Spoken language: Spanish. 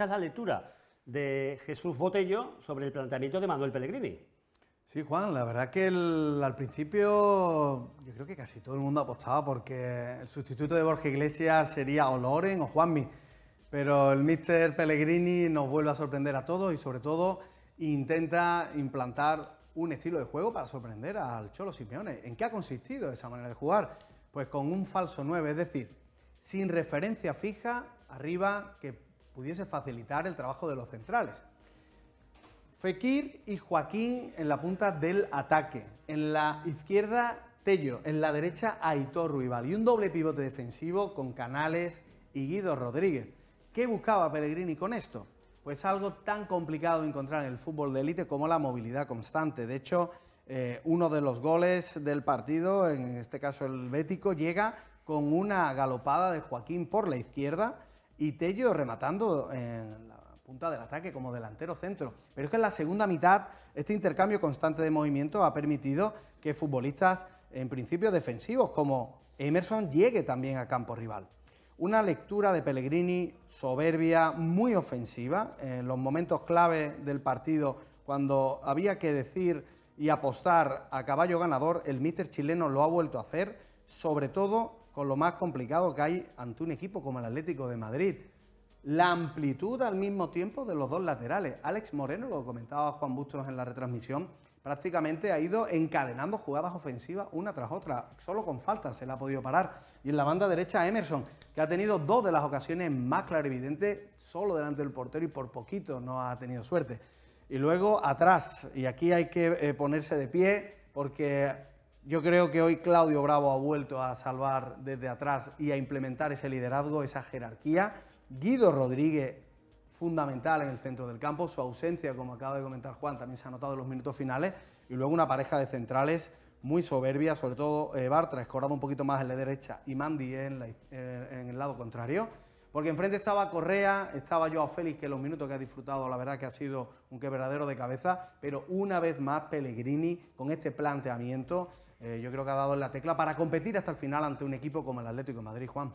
Esta es la lectura de Jesús Botello sobre el planteamiento de Manuel Pellegrini. Sí, Juan, la verdad que al principio yo creo que casi todo el mundo apostaba porque el sustituto de Borja Iglesias sería o Loren o Juanmi, pero el mister Pellegrini nos vuelve a sorprender a todos y sobre todo intenta implantar un estilo de juego para sorprender al Cholo Simeone. ¿En qué ha consistido esa manera de jugar? Pues con un falso 9, es decir, sin referencia fija arriba que pudiese facilitar el trabajo de los centrales. Fekir y Joaquín en la punta del ataque, en la izquierda Tello, en la derecha Aitor Ruibal y un doble pivote defensivo con Canales y Guido Rodríguez. ¿Qué buscaba Pellegrini con esto? Pues algo tan complicado de encontrar en el fútbol de élite como la movilidad constante. De hecho, eh, uno de los goles del partido, en este caso el Bético, llega con una galopada de Joaquín por la izquierda y Tello rematando en la punta del ataque como delantero centro. Pero es que en la segunda mitad este intercambio constante de movimiento ha permitido que futbolistas en principio defensivos como Emerson llegue también a campo rival. Una lectura de Pellegrini soberbia, muy ofensiva, en los momentos clave del partido, cuando había que decir y apostar a caballo ganador, el míster chileno lo ha vuelto a hacer, sobre todo con lo más complicado que hay ante un equipo como el Atlético de Madrid. La amplitud al mismo tiempo de los dos laterales. Alex Moreno, lo comentaba Juan Bustos en la retransmisión, prácticamente ha ido encadenando jugadas ofensivas una tras otra. Solo con falta se la ha podido parar. Y en la banda derecha Emerson, que ha tenido dos de las ocasiones más clarividentes, solo delante del portero y por poquito no ha tenido suerte. Y luego atrás, y aquí hay que eh, ponerse de pie porque yo creo que hoy Claudio Bravo ha vuelto a salvar desde atrás y a implementar ese liderazgo, esa jerarquía. Guido Rodríguez, fundamental en el centro del campo, su ausencia, como acaba de comentar Juan, también se ha notado en los minutos finales. Y luego una pareja de centrales muy soberbia, sobre todo eh, Bartra, escorado un poquito más en la derecha y Mandy eh, en, el lado contrario. Porque enfrente estaba Correa, estaba yo a Félix, que los minutos que ha disfrutado, la verdad que ha sido un que verdadero de cabeza, pero una vez más Pellegrini con este planteamiento eh, yo creo que ha dado en la tecla para competir hasta el final ante un equipo como el Atlético de Madrid, Juan.